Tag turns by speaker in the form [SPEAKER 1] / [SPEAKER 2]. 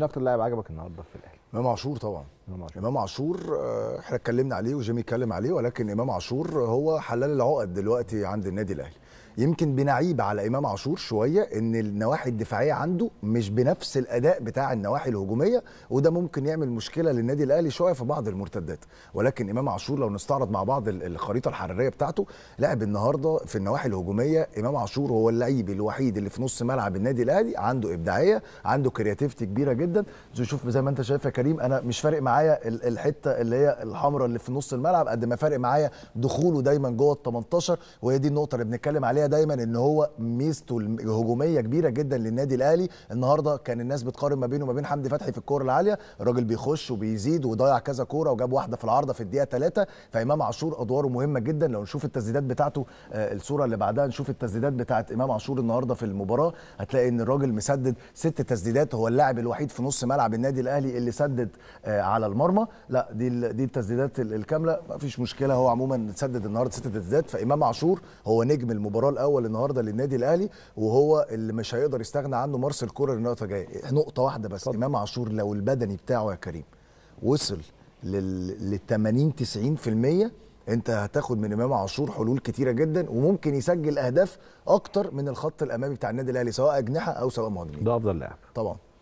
[SPEAKER 1] مين اكتر لاعب عجبك النهارده في الاهلي؟ امام عاشور طبعا امام عاشور آه، احنا اتكلمنا عليه وجيمي اتكلم عليه ولكن امام عاشور هو حلال العقد دلوقتي عند النادي الاهلي يمكن بنعيب على امام عاشور شويه ان النواحي الدفاعيه عنده مش بنفس الاداء بتاع النواحي الهجوميه وده ممكن يعمل مشكله للنادي الاهلي شويه في بعض المرتدات ولكن امام عاشور لو نستعرض مع بعض الخريطه الحراريه بتاعته لعب النهارده في النواحي الهجوميه امام عاشور هو اللعيب الوحيد اللي في نص ملعب النادي الاهلي عنده ابداعيه عنده كرياتيفيتي كبيره جدا شوف زي ما انت شايف يا كريم انا مش فارق معايا الحته اللي هي الحمراء اللي في نص الملعب قد ما فارق معايا دخوله دايما جوه ال 18 وهي دي النقطه اللي بنتكلم عليها الحقيقه دايما ان هو ميزته الهجوميه كبيره جدا للنادي الاهلي النهارده كان الناس بتقارن ما بينه وما بين حمدي فتحي في الكوره العاليه الراجل بيخش وبيزيد وضيع كذا كوره وجاب واحده في العارضه في الدقيقه 3 فامام عاشور ادواره مهمه جدا لو نشوف التسديدات بتاعته آه، الصوره اللي بعدها نشوف التسديدات بتاعه امام عاشور النهارده في المباراه هتلاقي ان الراجل مسدد ست تسديدات هو اللاعب الوحيد في نص ملعب النادي الاهلي اللي سدد آه، على المرمى لا دي دي التسديدات الكامله ما فيش مشكله هو عموما سدد النهارده ست تسديدات فامام عاشور هو نجم المباراه الاول النهارده للنادي الاهلي وهو اللي مش هيقدر يستغنى عنه مارسيل كولر النقطه جايه نقطه واحده بس طبعا. امام عاشور لو البدني بتاعه يا كريم وصل لل 80 90% انت هتاخد من امام عاشور حلول كتيره جدا وممكن يسجل اهداف اكتر من الخط الامامي بتاع النادي الاهلي سواء اجنحه او سواء مهاجمين ده افضل لاعب طبعا